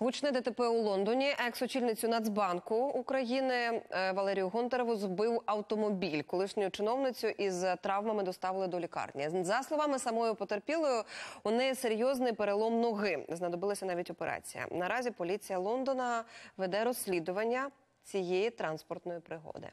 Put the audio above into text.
Гучне ДТП у Лондоні. Екс-очільницю Нацбанку України е, Валерію Гонтареву збив автомобіль. Колишню чиновницю із травмами доставили до лікарні. За словами самої потерпілою, у неї серйозний перелом ноги. Знадобилася навіть операція. Наразі поліція Лондона веде розслідування цієї транспортної пригоди.